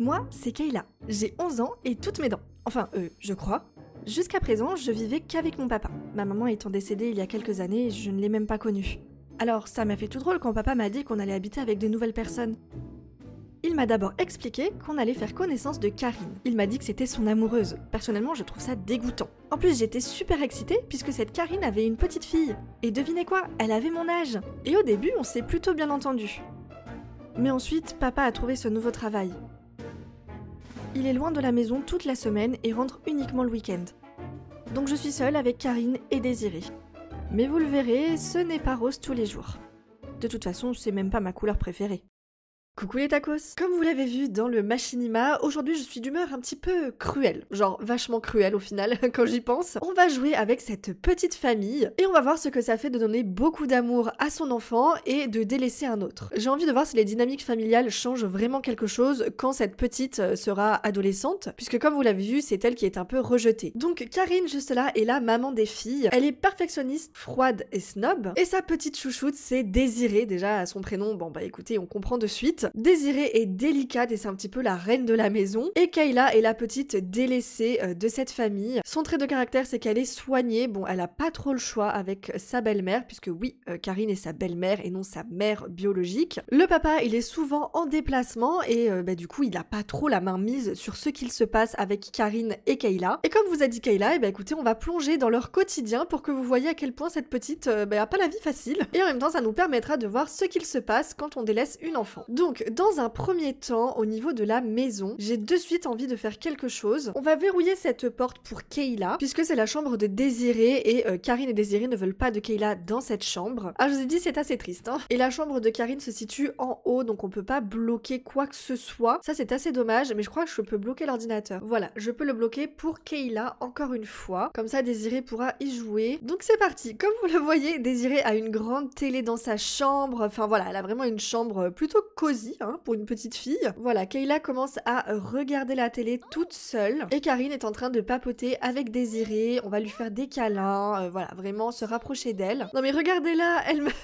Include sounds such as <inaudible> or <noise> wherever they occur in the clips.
Moi, c'est Kayla. J'ai 11 ans et toutes mes dents. Enfin, euh, je crois. Jusqu'à présent, je vivais qu'avec mon papa. Ma maman étant décédée il y a quelques années, je ne l'ai même pas connue. Alors, ça m'a fait tout drôle quand papa m'a dit qu'on allait habiter avec de nouvelles personnes. Il m'a d'abord expliqué qu'on allait faire connaissance de Karine. Il m'a dit que c'était son amoureuse. Personnellement, je trouve ça dégoûtant. En plus, j'étais super excitée puisque cette Karine avait une petite fille. Et devinez quoi, elle avait mon âge. Et au début, on s'est plutôt bien entendu. Mais ensuite, papa a trouvé ce nouveau travail. Il est loin de la maison toute la semaine et rentre uniquement le week-end. Donc je suis seule avec Karine et Désirée. Mais vous le verrez, ce n'est pas rose tous les jours. De toute façon, c'est même pas ma couleur préférée. Coucou les tacos Comme vous l'avez vu dans le machinima, aujourd'hui je suis d'humeur un petit peu cruelle. Genre vachement cruelle au final, <laughs> quand j'y pense. On va jouer avec cette petite famille et on va voir ce que ça fait de donner beaucoup d'amour à son enfant et de délaisser un autre. J'ai envie de voir si les dynamiques familiales changent vraiment quelque chose quand cette petite euh, sera adolescente, puisque comme vous l'avez vu, c'est elle qui est un peu rejetée. Donc Karine, juste là, est la maman des filles. Elle est perfectionniste, froide et snob. Et sa petite chouchoute, c'est Désirée, déjà à son prénom. Bon bah écoutez, on comprend de suite. Désirée est délicate et c'est un petit peu la reine de la maison. Et Kayla est la petite délaissée euh, de cette famille. Son trait de caractère, c'est qu'elle est soignée. Bon, elle a pas trop le choix avec sa belle-mère, puisque oui, euh, Karine est sa belle-mère et non sa mère biologique. Le papa, il est souvent en déplacement et euh, bah, du coup, il a pas trop la main mise sur ce qu'il se passe avec Karine et Kayla. Et comme vous a dit Kayla, et eh bah, ben, écoutez, on va plonger dans leur quotidien pour que vous voyez à quel point cette petite bah, a pas la vie facile. Et en même temps, ça nous permettra de voir ce qu'il se passe quand on délaisse une enfant. Donc, donc, dans un premier temps, au niveau de la maison, j'ai de suite envie de faire quelque chose. On va verrouiller cette porte pour Kayla, puisque c'est la chambre de Désiré et euh, Karine et Désiré ne veulent pas de Kayla dans cette chambre. Ah, je vous ai dit, c'est assez triste. Hein et la chambre de Karine se situe en haut, donc on peut pas bloquer quoi que ce soit. Ça, c'est assez dommage, mais je crois que je peux bloquer l'ordinateur. Voilà, je peux le bloquer pour Kayla encore une fois. Comme ça, Désiré pourra y jouer. Donc, c'est parti. Comme vous le voyez, Désiré a une grande télé dans sa chambre. Enfin, voilà, elle a vraiment une chambre euh, plutôt cosy Hein, pour une petite fille. Voilà, Kayla commence à regarder la télé toute seule et Karine est en train de papoter avec Désirée. On va lui faire des câlins, euh, voilà, vraiment se rapprocher d'elle. Non mais regardez-la, elle me... <laughs>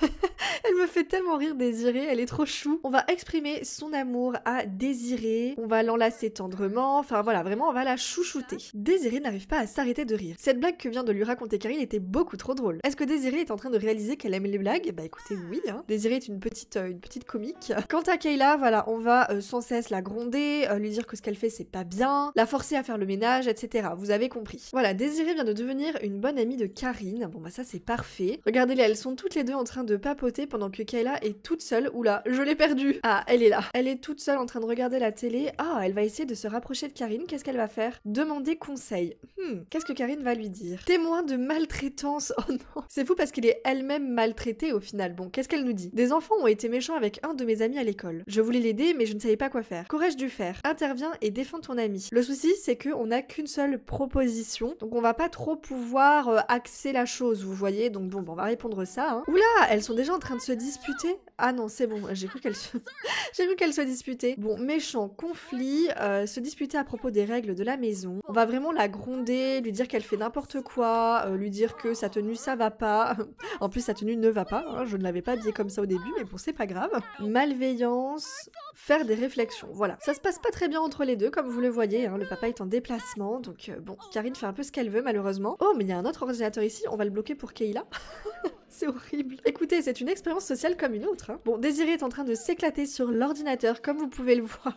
fait tellement rire Désirée, elle est trop chou. On va exprimer son amour à Désirée, on va l'enlacer tendrement, enfin voilà, vraiment on va la chouchouter. Désirée n'arrive pas à s'arrêter de rire. Cette blague que vient de lui raconter Karine était beaucoup trop drôle. Est-ce que Désirée est en train de réaliser qu'elle aime les blagues Bah écoutez, oui. Hein. Désirée est une petite, euh, une petite comique. Quant à Kayla, Kayla, voilà, on va euh, sans cesse la gronder, euh, lui dire que ce qu'elle fait c'est pas bien, la forcer à faire le ménage, etc. Vous avez compris. Voilà, Désirée vient de devenir une bonne amie de Karine. Bon bah ça c'est parfait. Regardez-les, elles sont toutes les deux en train de papoter pendant que Kayla est toute seule. Oula, je l'ai perdue. Ah, elle est là. Elle est toute seule en train de regarder la télé. Ah, elle va essayer de se rapprocher de Karine. Qu'est-ce qu'elle va faire Demander conseil. Hmm, qu'est-ce que Karine va lui dire Témoin de maltraitance. <laughs> Oh non. C'est fou parce qu'elle est elle-même maltraitée au final. Bon, qu'est-ce qu'elle nous dit Des enfants ont été méchants avec un de mes amis à l'école. Je voulais l'aider, mais je ne savais pas quoi faire. Qu'aurais-je dû faire Interviens et défends ton ami. Le souci, c'est qu'on n'a qu'une seule proposition, donc on va pas trop pouvoir euh, axer la chose, vous voyez. Donc bon, on va répondre ça. Hein. Oula, elles sont déjà en train de se disputer. Ah non, c'est bon, <laughs> j'ai cru qu'elle soit disputée. Bon, méchant conflit, euh, se disputer à propos des règles de la maison. On va vraiment la gronder, lui dire qu'elle fait n'importe quoi, euh, lui dire que sa tenue ça va pas. <laughs> en plus, sa tenue ne va pas, hein, je ne l'avais pas habillée comme ça au début, mais bon, c'est pas grave. Malveillance, faire des réflexions, voilà. Ça se passe pas très bien entre les deux, comme vous le voyez, hein, le papa est en déplacement, donc euh, bon, Karine fait un peu ce qu'elle veut malheureusement. Oh, mais il y a un autre ordinateur ici, on va le bloquer pour Kayla <laughs> c'est horrible. Écoutez, c'est une expérience sociale comme une autre. Hein. Bon, Désirée est en train de s'éclater sur l'ordinateur, comme vous pouvez le <laughs> voir.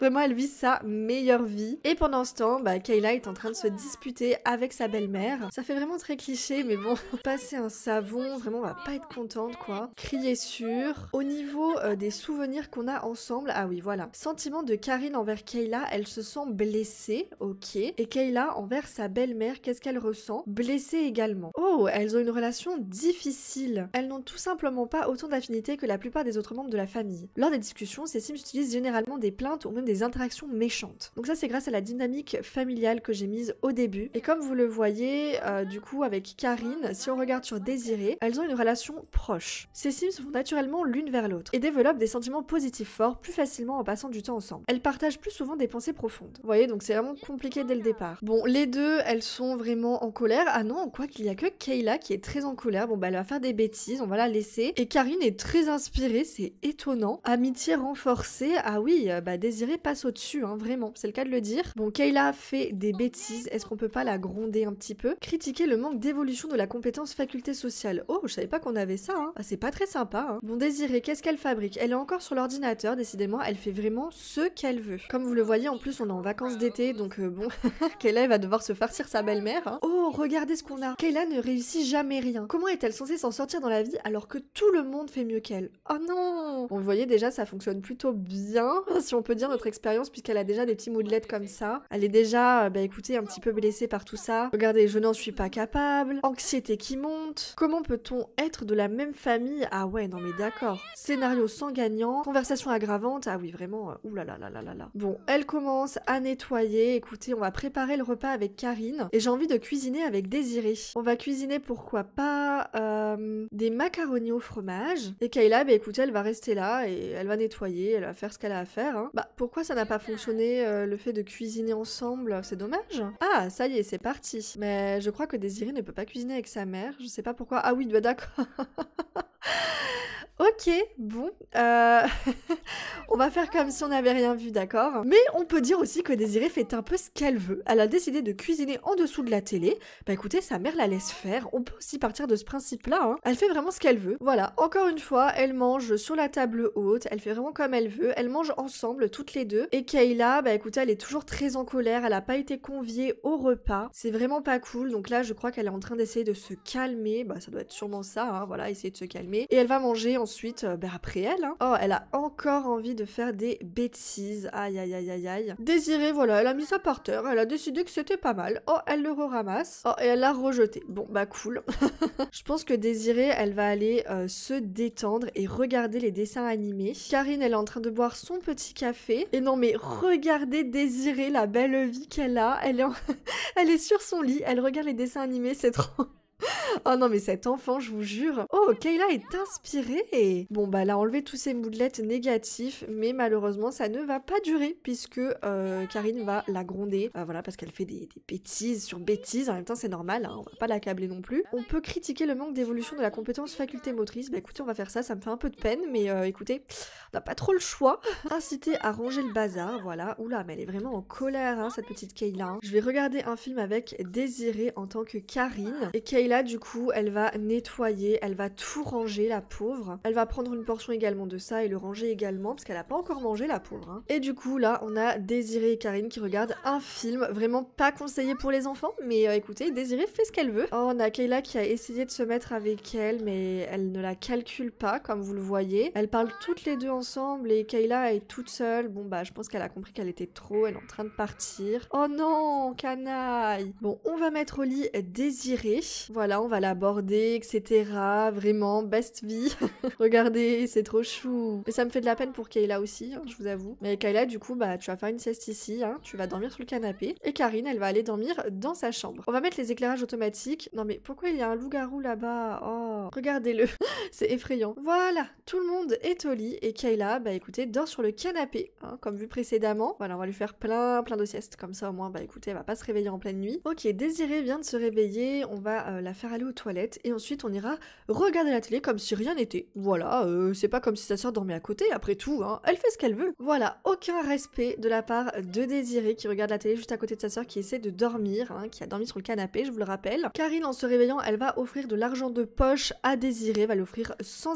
Vraiment, elle vit sa meilleure vie. Et pendant ce temps, bah, Kayla est en train de se disputer avec sa belle-mère. Ça fait vraiment très cliché, mais bon. <laughs> Passer un savon, vraiment, on va pas être contente, quoi. Crier sur. Au niveau euh, des souvenirs qu'on a ensemble, ah oui, voilà. Sentiment de Karine envers Kayla, elle se sent blessée, ok. Et Kayla envers sa belle-mère, qu'est-ce qu'elle ressent Blessée également. Oh, elles ont une relation difficile elles n'ont tout simplement pas autant d'affinités que la plupart des autres membres de la famille. Lors des discussions, ces sims utilisent généralement des plaintes ou même des interactions méchantes. Donc ça c'est grâce à la dynamique familiale que j'ai mise au début. Et comme vous le voyez euh, du coup avec Karine, si on regarde sur Désirée, elles ont une relation proche. Ces sims vont naturellement l'une vers l'autre et développent des sentiments positifs forts plus facilement en passant du temps ensemble. Elles partagent plus souvent des pensées profondes. Vous voyez donc c'est vraiment compliqué dès le départ. Bon les deux elles sont vraiment en colère. Ah non quoi qu'il y a que Kayla qui est très en colère. Bon bah elle va faire des bêtises, on va la laisser. Et Karine est très inspirée, c'est étonnant. Amitié renforcée, ah oui, euh, bah Désirée passe au-dessus, hein, vraiment, c'est le cas de le dire. Bon, Kayla fait des bêtises, est-ce qu'on peut pas la gronder un petit peu Critiquer le manque d'évolution de la compétence faculté sociale. Oh, je savais pas qu'on avait ça, hein. ah, c'est pas très sympa. Hein. Bon, Désirée, qu'est-ce qu'elle fabrique Elle est encore sur l'ordinateur, décidément, elle fait vraiment ce qu'elle veut. Comme vous le voyez, en plus, on est en vacances d'été, donc euh, bon, <laughs> Kayla va devoir se farcir sa belle-mère. Hein. Oh, regardez ce qu'on a Kayla ne réussit jamais rien. Comment est-elle s'en sortir dans la vie alors que tout le monde fait mieux qu'elle. Oh non vous voyez déjà, ça fonctionne plutôt bien, <laughs> si on peut dire notre expérience, puisqu'elle a déjà des petits moodlets comme ça. Elle est déjà, euh, bah écoutez, un petit peu blessée par tout ça. Regardez, je n'en suis pas capable. Anxiété qui monte. Comment peut-on être de la même famille Ah ouais, non mais d'accord. Scénario sans gagnant, conversation aggravante. Ah oui, vraiment, euh, Ouh là là là là là Bon, elle commence à nettoyer. Écoutez, on va préparer le repas avec Karine et j'ai envie de cuisiner avec Désiré. On va cuisiner pourquoi pas euh, euh, des macaronis au fromage. Et Kayla, bah écoutez, elle va rester là et elle va nettoyer, elle va faire ce qu'elle a à faire. Hein. Bah pourquoi ça n'a pas fonctionné euh, le fait de cuisiner ensemble C'est dommage. Ah, ça y est, c'est parti. Mais je crois que Désirée ne peut pas cuisiner avec sa mère. Je sais pas pourquoi. Ah oui, bah d'accord. <laughs> Ok, bon, euh, <laughs> on va faire comme si on n'avait rien vu, d'accord Mais on peut dire aussi que Désirée fait un peu ce qu'elle veut. Elle a décidé de cuisiner en dessous de la télé. Bah écoutez, sa mère la laisse faire. On peut aussi partir de ce principe-là. Hein. Elle fait vraiment ce qu'elle veut. Voilà, encore une fois, elle mange sur la table haute. Elle fait vraiment comme elle veut. Elle mange ensemble, toutes les deux. Et Kayla, bah écoutez, elle est toujours très en colère. Elle n'a pas été conviée au repas. C'est vraiment pas cool. Donc là, je crois qu'elle est en train d'essayer de se calmer. Bah ça doit être sûrement ça, hein. voilà, essayer de se calmer. Et elle va manger ensuite, euh, bah, après elle. Hein. Oh, elle a encore envie de faire des bêtises. Aïe, aïe, aïe, aïe, aïe. Désirée, voilà, elle a mis ça par terre. Elle a décidé que c'était pas mal. Oh, elle le ramasse. Oh, et elle l'a rejeté. Bon, bah cool. <laughs> Je pense que Désirée, elle va aller euh, se détendre et regarder les dessins animés. Karine, elle est en train de boire son petit café. Et non, mais regardez Désirée, la belle vie qu'elle a. Elle <laughs> elle est sur son lit. Elle regarde les dessins animés. C'est trop... <laughs> oh non, mais cet enfant, je vous jure. Oh, Kayla est inspirée. Bon, bah, elle a enlevé tous ses moodlets négatifs, mais malheureusement, ça ne va pas durer puisque euh, Karine va la gronder. Euh, voilà, parce qu'elle fait des, bêtises sur bêtises. En même temps, c'est normal, hein, on va pas l'accabler non plus. On peut critiquer le manque d'évolution de la compétence faculté motrice. Bah, écoutez, on va faire ça. Ça me fait un peu de peine, mais euh, écoutez, on n'a pas trop le choix. <laughs> Inciter à ranger le bazar, voilà. Oula, mais elle est vraiment en colère, hein, cette petite Kayla. Je vais regarder un film avec Désirée en tant que Karine. Et Kayla du coup, elle va nettoyer, elle va tout ranger, la pauvre. Elle va prendre une portion également de ça et le ranger également, parce qu'elle a pas encore mangé, la pauvre. Hein. Et du coup, là, on a Désirée et Karine qui regardent un film, vraiment pas conseillé pour les enfants, mais euh, écoutez, Désirée fait ce qu'elle veut. Oh, on a Kayla qui a essayé de se mettre avec elle, mais elle ne la calcule pas, comme vous le voyez. Elle parle toutes les deux ensemble et Kayla est toute seule. Bon, bah, je pense qu'elle a compris qu'elle était trop, elle est en train de partir. Oh non, canaille Bon, on va mettre au lit Désirée Voilà voilà, on va l'aborder, etc. Vraiment, best vie. <laughs> Regardez, c'est trop chou. Mais ça me fait de la peine pour Kayla aussi, hein, je vous avoue. Mais Kayla, du coup, bah, tu vas faire une sieste ici, hein, tu vas dormir sur le canapé. Et Karine, elle va aller dormir dans sa chambre. On va mettre les éclairages automatiques. Non, mais pourquoi il y a un loup-garou là-bas Oh, regardez-le. <laughs> c'est effrayant. Voilà, tout le monde est au lit. Et Kayla, bah écoutez, dort sur le canapé, hein, comme vu précédemment. Voilà, on va lui faire plein, plein de siestes. Comme ça, au moins, bah écoutez, elle va pas se réveiller en pleine nuit. Ok, désiré vient de se réveiller. On va euh, la faire aller aux toilettes et ensuite on ira regarder la télé comme si rien n'était. Voilà, euh, c'est pas comme si sa soeur dormait à côté, après tout, hein. elle fait ce qu'elle veut. Voilà, aucun respect de la part de Désirée qui regarde la télé juste à côté de sa soeur qui essaie de dormir, hein, qui a dormi sur le canapé, je vous le rappelle. Karine, en se réveillant, elle va offrir de l'argent de poche à Désirée, va lui offrir 100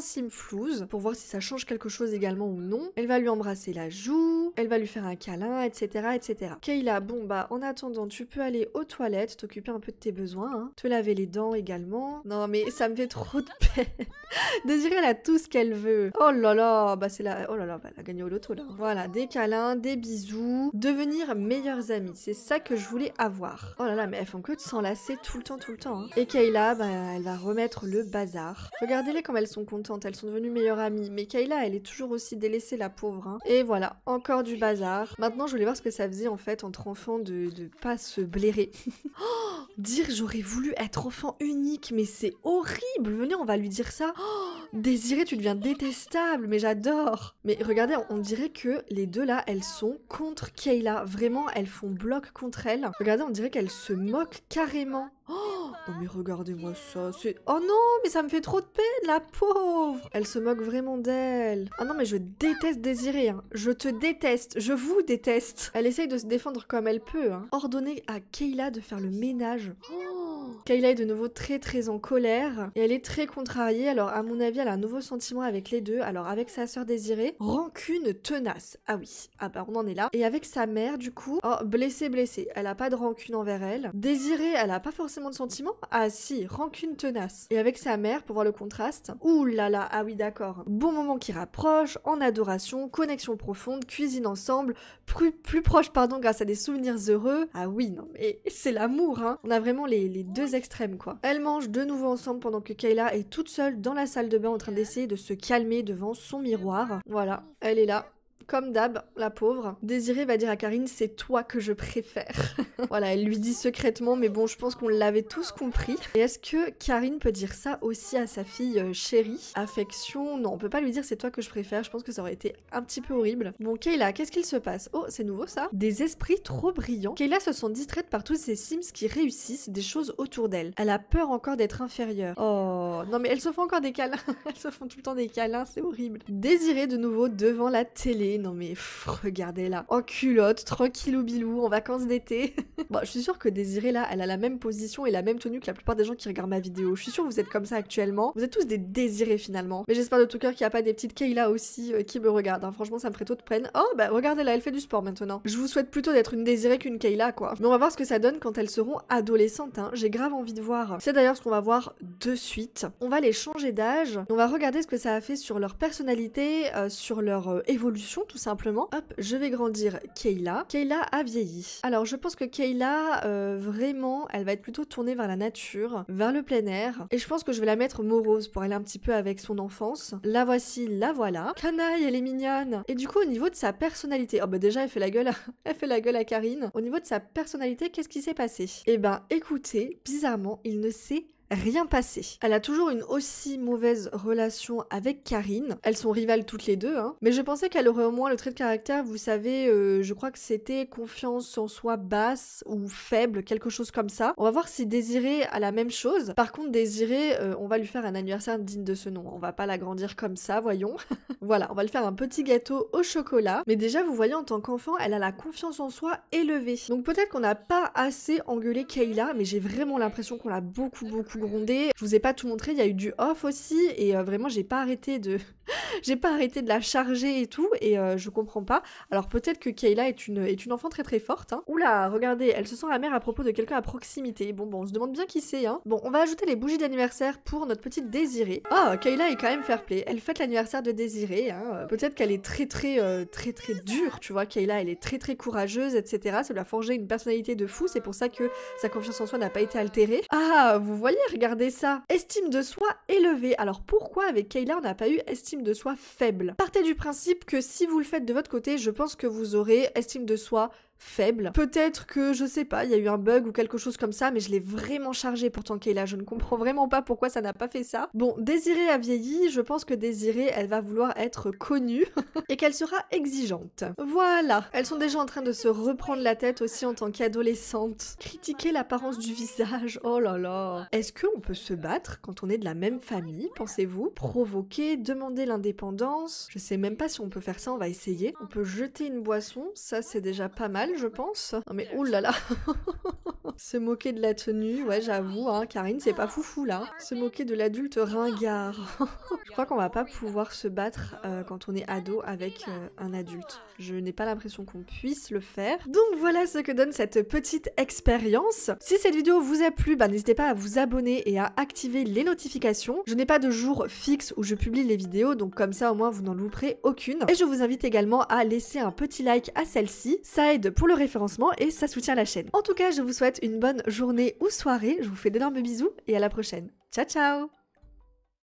pour voir si ça change quelque chose également ou non. Elle va lui embrasser la joue, elle va lui faire un câlin, etc., etc. Kayla, bon bah, en attendant, tu peux aller aux toilettes, t'occuper un peu de tes besoins, hein. te laver les dents, également. Non, mais ça me fait trop de peine. <laughs> Désirée, elle a tout ce qu'elle veut. Oh là là, bah c'est la... Oh là là, elle bah, a gagné au loto là. Voilà, des câlins, des bisous. Devenir meilleures amies, c'est ça que je voulais avoir. Oh là là, mais elles font que de s'enlacer tout le temps, tout le temps. Hein. Et Kayla, bah elle va remettre le bazar. Regardez-les comme elles sont contentes, elles sont devenues meilleures amies. Mais Kayla, elle est toujours aussi délaissée, la pauvre. Hein. Et voilà, encore du bazar. Maintenant, je voulais voir ce que ça faisait en fait entre enfants de, de pas se blairer. <laughs> Oh, dire j'aurais voulu être enfant unique, mais c'est horrible. Venez, on va lui dire ça. désiré oh, Désirée, tu deviens détestable, mais j'adore. Mais regardez, on dirait que les deux là, elles sont contre Kayla. Vraiment, elles font bloc contre elle. Regardez, on dirait qu'elle se moque carrément. Oh, mais regardez-moi ça, c'est... Oh non, mais ça me fait trop de peine, la pauvre Elle se moque vraiment d'elle. Ah non, mais je déteste Désirée, hein. Je te déteste, je vous déteste. Elle essaye de se défendre comme elle peut, hein. Ordonner à Kayla de faire le ménage. Oh. Kayla est de nouveau très très en colère et elle est très contrariée. Alors à mon avis, elle a un nouveau sentiment avec les deux. Alors avec sa sœur désirée, rancune tenace. Ah oui, ah bah on en est là. Et avec sa mère, du coup, oh, blessée blessée. Elle a pas de rancune envers elle. Désirée, elle a pas forcément de sentiment. Ah si, rancune tenace. Et avec sa mère, pour voir le contraste. Ouh là là, ah oui d'accord. Bon moment qui rapproche, en adoration, connexion profonde, cuisine ensemble, plus, plus proche pardon grâce à des souvenirs heureux. Ah oui non mais c'est l'amour hein. On a vraiment les, les deux extrêmes quoi. Elle mange de nouveau ensemble pendant que Kayla est toute seule dans la salle de bain en train d'essayer de se calmer devant son miroir. Voilà, elle est là, comme d'hab, la pauvre, Désirée va dire à Karine c'est toi que je préfère. <laughs> voilà, elle lui dit secrètement, mais bon, je pense qu'on l'avait tous compris. Et est-ce que Karine peut dire ça aussi à sa fille euh, chérie Affection Non, on peut pas lui dire c'est toi que je préfère, je pense que ça aurait été un petit peu horrible. Bon, Kayla, qu'est-ce qu'il se passe Oh, c'est nouveau ça Des esprits trop brillants. Kayla se sent distraite par tous ces Sims qui réussissent des choses autour d'elle. Elle a peur encore d'être inférieure. Oh, non mais elles se font encore des câlins. <laughs> Elles se font tout le temps des câlins, c'est horrible. Désirée de nouveau devant la télé, non mais regardez là, en culotte, tranquille ou bilou, en vacances d'été. <laughs> bon, je suis sûre que Désirée là, elle a la même position et la même tenue que la plupart des gens qui regardent ma vidéo. Je suis sûre que vous êtes comme ça actuellement. Vous êtes tous des désirés finalement. Mais j'espère de tout cœur qu'il n'y a pas des petites Kayla aussi euh, qui me regardent. Hein. Franchement, ça me ferait trop de peine. Oh bah regardez là, elle fait du sport maintenant. Je vous souhaite plutôt d'être une désirée qu'une Kayla quoi. Mais on va voir ce que ça donne quand elles seront adolescentes. Hein. J'ai grave envie de voir. C'est d'ailleurs ce qu'on va voir de suite. On va les changer d'âge. On va regarder ce que ça a fait sur leur personnalité, euh, sur leur euh, évolution tout simplement. Hop, je vais grandir Kayla. Kayla a vieilli. Alors je pense que Kayla, euh, vraiment, elle va être plutôt tournée vers la nature, vers le plein air. Et je pense que je vais la mettre morose pour aller un petit peu avec son enfance. La voici, la voilà. Canaille, elle est mignonne. Et du coup, au niveau de sa personnalité, oh bah déjà, elle fait la gueule, <laughs> elle fait la gueule à Karine. Au niveau de sa personnalité, qu'est-ce qui s'est passé Eh ben, écoutez, bizarrement, il ne sait rien passé. Elle a toujours une aussi mauvaise relation avec Karine. Elles sont rivales toutes les deux, hein. mais je pensais qu'elle aurait au moins le trait de caractère, vous savez, euh, je crois que c'était confiance en soi basse ou faible, quelque chose comme ça. On va voir si désiré a la même chose. Par contre, désiré, euh, on va lui faire un anniversaire digne de ce nom. On va pas l'agrandir comme ça, voyons. <laughs> voilà, on va lui faire un petit gâteau au chocolat. Mais déjà, vous voyez, en tant qu'enfant, elle a la confiance en soi élevée. Donc peut-être qu'on n'a pas assez engueulé Kayla, mais j'ai vraiment l'impression qu'on l'a beaucoup, beaucoup je vous ai pas tout montré, il y a eu du off aussi et euh, vraiment j'ai pas arrêté de <laughs> j'ai pas arrêté de la charger et tout et euh, je comprends pas. Alors peut-être que Kayla est une est une enfant très très forte. Hein. Oula, regardez, elle se sent la mère à propos de quelqu'un à proximité. Bon bon, on se demande bien qui c'est hein. Bon, on va ajouter les bougies d'anniversaire pour notre petite Désirée. Oh, Kayla est quand même fair play. Elle fête l'anniversaire de Désirée. Hein. Peut-être qu'elle est très très euh, très très dure, tu vois. Kayla, elle est très très courageuse, etc. Ça lui a forgé une personnalité de fou. C'est pour ça que sa confiance en soi n'a pas été altérée. Ah, vous voyez, regardez ça. Estime de soi élevée. Alors pourquoi avec Kayla on n'a pas eu estime de soi faible Partez du principe que si vous le faites de votre côté, je pense que vous aurez estime de soi faible. Peut-être que, je sais pas, il y a eu un bug ou quelque chose comme ça, mais je l'ai vraiment chargé pour est là. Je ne comprends <laughs> vraiment pas pourquoi ça n'a pas fait ça. Bon, Désirée a vieilli, je pense que Désirée, elle va vouloir être connue <laughs> et qu'elle sera exigeante. Voilà, elles sont déjà en train de se reprendre la tête aussi en tant qu'adolescente. Critiquer l'apparence du visage, oh là là. Est-ce qu'on peut se battre quand on est de la même famille, pensez-vous Provoquer, demander l'indépendance Je sais même pas si on peut faire ça, on va essayer. On peut jeter une boisson, ça c'est déjà pas mal je pense. Non mais oh là <laughs> Se moquer de la tenue, ouais j'avoue, hein, Karine, c'est pas foufou là. Se moquer de l'adulte ringard. <laughs> je crois qu'on va pas pouvoir se battre euh, quand on est ado avec euh, un adulte. Je n'ai pas l'impression qu'on puisse le faire. Donc voilà ce que donne cette petite expérience. Si cette vidéo vous a plu, bah, n'hésitez pas à vous abonner et à activer les notifications. Je n'ai pas de jour fixe où je publie les vidéos, donc comme ça au moins vous n'en louperez aucune. Et je vous invite également à laisser un petit like à celle-ci. Ça aide pour le référencement et ça soutient la chaîne. En tout cas, je vous souhaite une bonne journée ou soirée, je vous fais d'énormes bisous et à la prochaine. Ciao ciao